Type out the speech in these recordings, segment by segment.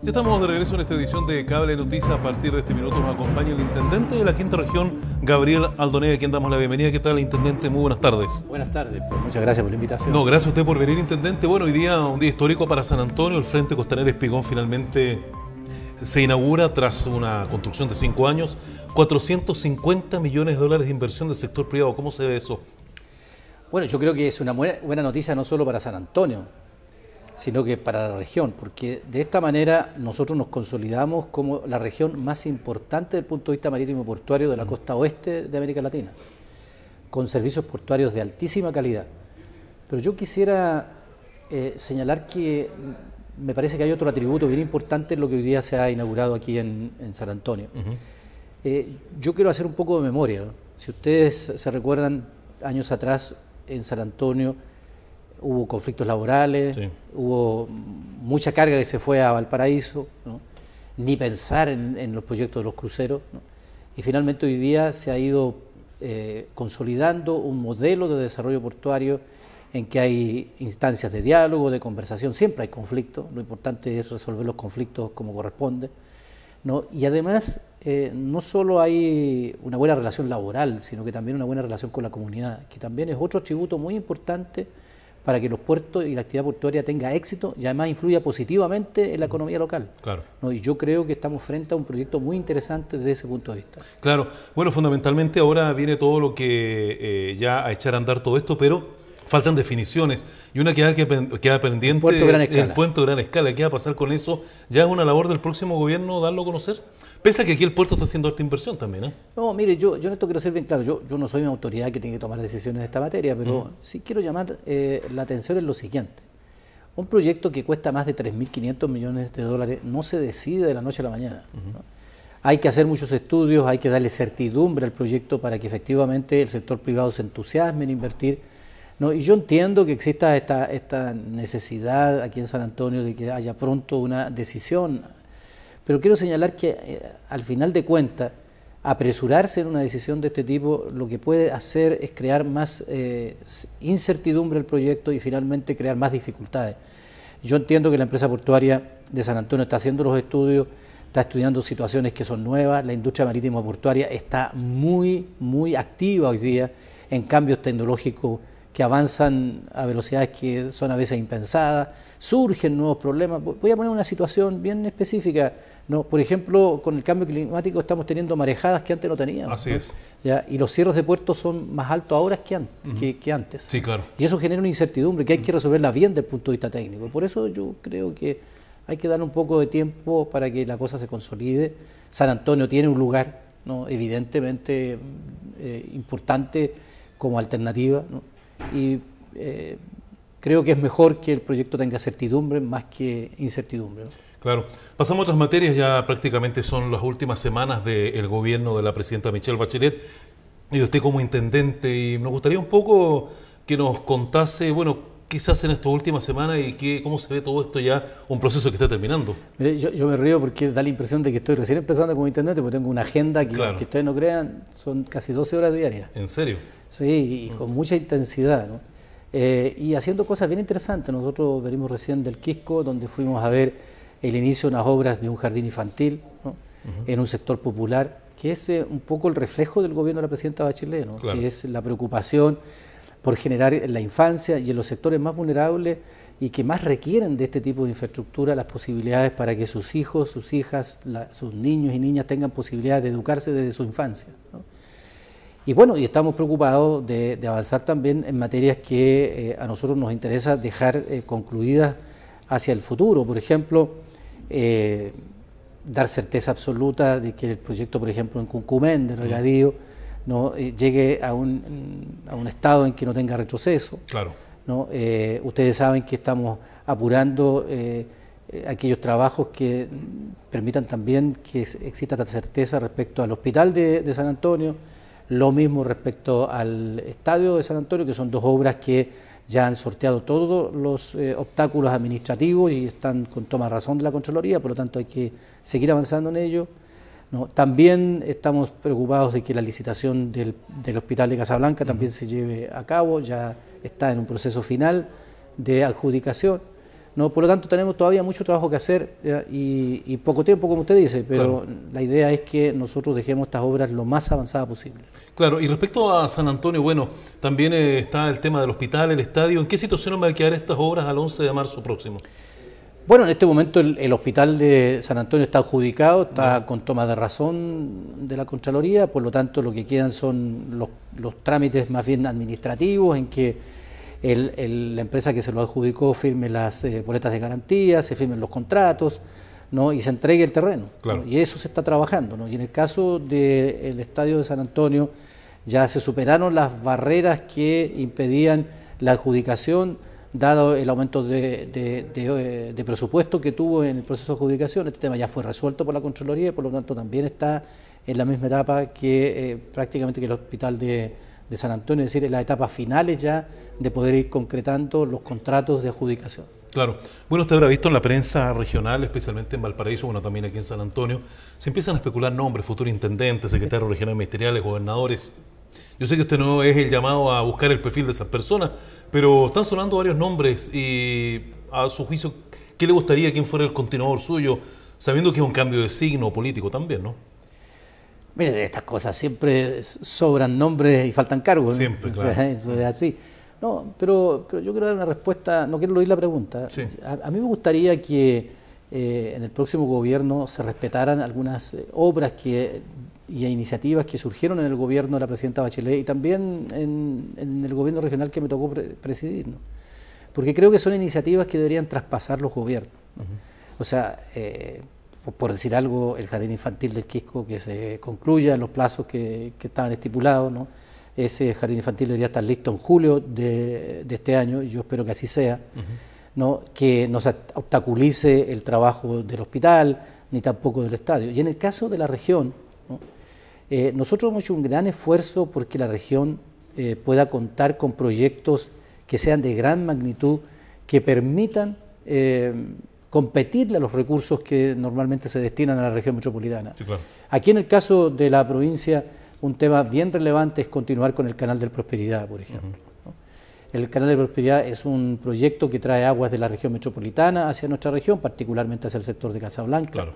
Ya estamos de regreso en esta edición de Cable Noticias. A partir de este minuto nos acompaña el intendente de la quinta región, Gabriel Aldonea, a quien damos la bienvenida. ¿Qué tal, intendente? Muy buenas tardes. Buenas tardes, pues, muchas gracias por la invitación. No, gracias a usted por venir, intendente. Bueno, hoy día un día histórico para San Antonio. El Frente Costanero Espigón finalmente se inaugura tras una construcción de cinco años. 450 millones de dólares de inversión del sector privado. ¿Cómo se ve eso? Bueno, yo creo que es una buena noticia no solo para San Antonio, sino que para la región, porque de esta manera nosotros nos consolidamos como la región más importante desde el punto de vista marítimo portuario de la mm. costa oeste de América Latina, con servicios portuarios de altísima calidad. Pero yo quisiera eh, señalar que me parece que hay otro atributo bien importante en lo que hoy día se ha inaugurado aquí en, San Antonio. Eh, yo quiero hacer un poco de memoria. Si ustedes se recuerdan, años atrás en San Antonio, hubo conflictos laborales, hubo mucha carga que se fue a Valparaíso, ni pensar en, los proyectos de los cruceros. Y finalmente hoy día se ha ido eh, consolidando un modelo de desarrollo portuario en que hay instancias de diálogo, de conversación, siempre hay conflictos, lo importante es resolver los conflictos como corresponde. ¿no? Y además, eh, no solo hay una buena relación laboral, sino que también una buena relación con la comunidad, que también es otro atributo muy importante para que los puertos y la actividad portuaria tenga éxito y además influya positivamente en la economía local. Claro. Y yo creo que estamos frente a un proyecto muy interesante desde ese punto de vista. Claro, bueno, fundamentalmente ahora viene todo lo que eh, ya a echar a andar todo esto, pero faltan definiciones y una que queda pendiente puerto el puerto de gran escala. ¿Qué va a pasar con eso? ¿Ya es una labor del próximo gobierno darlo a conocer? Pese a que aquí el puerto está haciendo alta inversión también. ¿eh? No, mire, yo, yo en esto quiero ser bien claro. Yo, yo no soy una autoridad que tiene que tomar decisiones en esta materia, pero sí quiero llamar eh, la atención en lo siguiente. Un proyecto que cuesta más de 3.500 millones de dólares no se decide de la noche a la mañana. Hay que hacer muchos estudios, hay que darle certidumbre al proyecto para que efectivamente el sector privado se entusiasme en invertir y yo entiendo que exista esta, necesidad aquí en San Antonio de que haya pronto una decisión, pero quiero señalar que eh, al final de cuentas, apresurarse en una decisión de este tipo lo que puede hacer es crear más eh, incertidumbre al proyecto y finalmente crear más dificultades. Yo entiendo que la empresa portuaria de San Antonio está haciendo los estudios, está estudiando situaciones que son nuevas, la industria marítima portuaria está muy, muy activa hoy día en cambios tecnológicos que avanzan a velocidades que son a veces impensadas, surgen nuevos problemas. Voy a poner una situación bien específica. ¿no? Por ejemplo, con el cambio climático estamos teniendo marejadas que antes no teníamos. Así es. Y los cierres de puertos son más altos ahora que, antes. Sí, claro. Y eso genera una incertidumbre que hay que resolverla bien desde el punto de vista técnico. Por eso yo creo que hay que dar un poco de tiempo para que la cosa se consolide. San Antonio tiene un lugar ¿no? evidentemente mm, eh, importante como alternativa y eh, creo que es mejor que el proyecto tenga certidumbre más que incertidumbre. Claro. Pasamos a otras materias, ya prácticamente son las últimas semanas del gobierno de la presidenta Michelle Bachelet y de usted como intendente. Y nos gustaría un poco que nos contase, bueno, quizás en esta última semana y que, cómo se ve todo esto ya, un proceso que está terminando? Mire, yo, me río porque da la impresión de que estoy recién empezando como intendente, porque tengo una agenda que, que ustedes no crean, son casi 12 horas diarias. ¿En serio? Sí, y mm. con mucha intensidad, ¿no? Eh, y haciendo cosas bien interesantes. Nosotros venimos recién del Quisco, donde fuimos a ver el inicio de unas obras de un jardín infantil, ¿no? en un sector popular, que es eh, un poco el reflejo del gobierno de la presidenta Bachelet, que es la preocupación por generar en la infancia y en los sectores más vulnerables y que más requieren de este tipo de infraestructura las posibilidades para que sus hijos, sus hijas, sus niños y niñas tengan posibilidades de educarse desde su infancia. Y bueno, y estamos preocupados de, avanzar también en materias que eh, a nosotros nos interesa dejar eh, concluidas hacia el futuro. Por ejemplo, eh, dar certeza absoluta de que el proyecto, por ejemplo, en Cuncumén, de mm. regadío, no eh, llegue a un, estado en que no tenga retroceso. Claro. ¿no? Eh, ustedes saben que estamos apurando eh, aquellos trabajos que permitan también que exista esta certeza respecto al hospital de, San Antonio, lo mismo respecto al estadio de San Antonio, que son dos obras que ya han sorteado todos los obstáculos administrativos y están con toma razón de la Contraloría, por lo tanto hay que seguir avanzando en ello. ¿no? También estamos preocupados de que la licitación del, Hospital de Casablanca también se lleve a cabo, ya está en un proceso final de adjudicación. ¿no? Por lo tanto, tenemos todavía mucho trabajo que hacer y, poco tiempo, como usted dice, pero la idea es que nosotros dejemos estas obras lo más avanzadas posible. Claro, y respecto a San Antonio, bueno, también eh, está el tema del hospital, el estadio. ¿En qué situación van a quedar estas obras al 11 de marzo próximo? Bueno, en este momento el, hospital de San Antonio está adjudicado, está con toma de razón de la Contraloría, por lo tanto lo que quedan son los, trámites más bien administrativos en que la empresa que se lo adjudicó firme las eh, boletas de garantía, se firmen los contratos ¿no? y se entregue el terreno. Y eso se está trabajando. Y en el caso del estadio de San Antonio ya se superaron las barreras que impedían la adjudicación dado el aumento eh, de, presupuesto que tuvo en el proceso de adjudicación, este tema ya fue resuelto por la Contraloría y por lo tanto también está en la misma etapa que eh, prácticamente que el hospital de, San Antonio, es decir, en las etapas finales ya de poder ir concretando los contratos de adjudicación. Claro. Bueno, usted habrá visto en la prensa regional, especialmente en Valparaíso, bueno, también aquí en San Antonio, se empiezan a especular nombres, futuros intendentes, secretarios regionales ministeriales, gobernadores, yo sé que usted no es el llamado a buscar el perfil de esas personas, pero están sonando varios nombres y a su juicio, ¿qué le gustaría quien fuera el continuador suyo, sabiendo que es un cambio de signo político también, no? Mire, de estas cosas siempre sobran nombres y faltan cargos. Siempre, claro. eso es así. No, pero, yo quiero dar una respuesta, no quiero oír la pregunta. A, mí me gustaría que eh, en el próximo gobierno se respetaran algunas eh, obras que y a iniciativas que surgieron en el gobierno de la presidenta Bachelet y también en, el gobierno regional que me tocó presidir. ¿no? Porque creo que son iniciativas que deberían traspasar los gobiernos. O sea, eh, por decir algo, el jardín infantil del Quisco que se concluya en los plazos que, estaban estipulados. ¿no? Ese jardín infantil debería estar listo en julio de, este año, yo espero que así sea. que ¿no? que obstaculice el trabajo del hospital ni tampoco del estadio. Y en el caso de la región, eh, nosotros hemos hecho un gran esfuerzo porque la región eh, pueda contar con proyectos que sean de gran magnitud, que permitan competir eh, competirle a los recursos que normalmente se destinan a la región metropolitana. Aquí en el caso de la provincia, un tema bien relevante es continuar con el Canal de Prosperidad, por ejemplo. El Canal de Prosperidad es un proyecto que trae aguas de la región metropolitana hacia nuestra región, particularmente hacia el sector de Casablanca.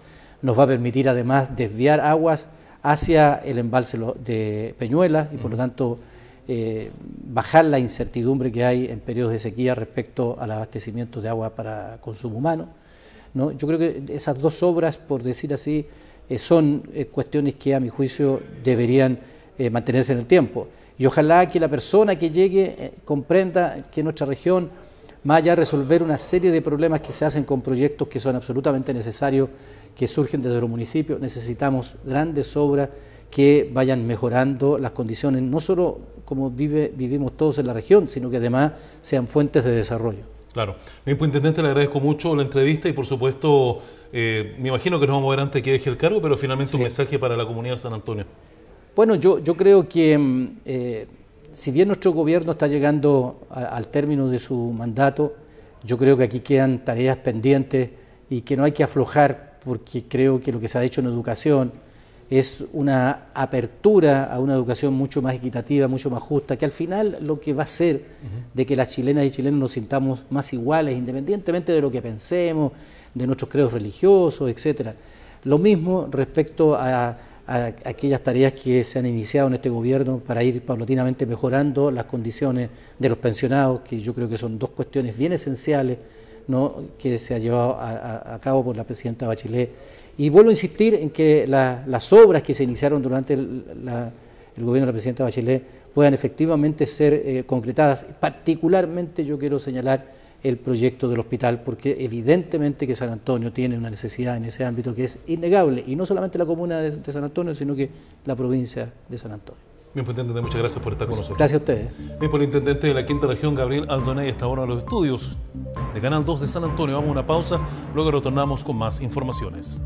Nos va a permitir además desviar aguas hacia el embalse de Peñuela y por lo tanto eh, bajar la incertidumbre que hay en periodos de sequía respecto al abastecimiento de agua para consumo humano. ¿no? Yo creo que esas dos obras, por decir así, eh, son eh, cuestiones que a mi juicio deberían mantenerse en el tiempo. Y ojalá que la persona que llegue comprenda que nuestra región vaya a resolver una serie de problemas que se hacen con proyectos que son absolutamente necesarios que surgen desde los municipios, necesitamos grandes obras que vayan mejorando las condiciones, no solo como vive, vivimos todos en la región, sino que además sean fuentes de desarrollo. Claro. Mi pues, intendente, le agradezco mucho la entrevista y por supuesto, eh, me imagino que nos vamos a ver antes que deje el cargo, pero finalmente un mensaje para la comunidad de San Antonio. Bueno, yo, yo creo que mm, eh, si bien nuestro gobierno está llegando al término de su mandato, yo creo que aquí quedan tareas pendientes y que no hay que aflojar porque creo que lo que se ha hecho en educación es una apertura a una educación mucho más equitativa, mucho más justa, que al final lo que va a ser de que las chilenas y chilenos nos sintamos más iguales, independientemente de lo que pensemos, de nuestros credos religiosos, etcétera. Lo mismo respecto a, aquellas tareas que se han iniciado en este gobierno para ir paulatinamente mejorando las condiciones de los pensionados, que yo creo que son dos cuestiones bien esenciales que se ha llevado a, cabo por la presidenta Bachelet. Y vuelvo a insistir en que las obras que se iniciaron durante el, gobierno de la presidenta Bachelet puedan efectivamente ser eh, concretadas. Particularmente yo quiero señalar el proyecto del hospital, porque evidentemente que San Antonio tiene una necesidad en ese ámbito que es innegable, y no solamente la comuna de San Antonio, sino que la provincia de San Antonio. Bien, Intendente, muchas gracias por estar con pues, nosotros. Gracias a ustedes. ¿eh? Bien, por Intendente de la Quinta Región, Gabriel Aldonay, está ahora en los estudios de Canal 2 de San Antonio. Vamos a una pausa, luego retornamos con más informaciones.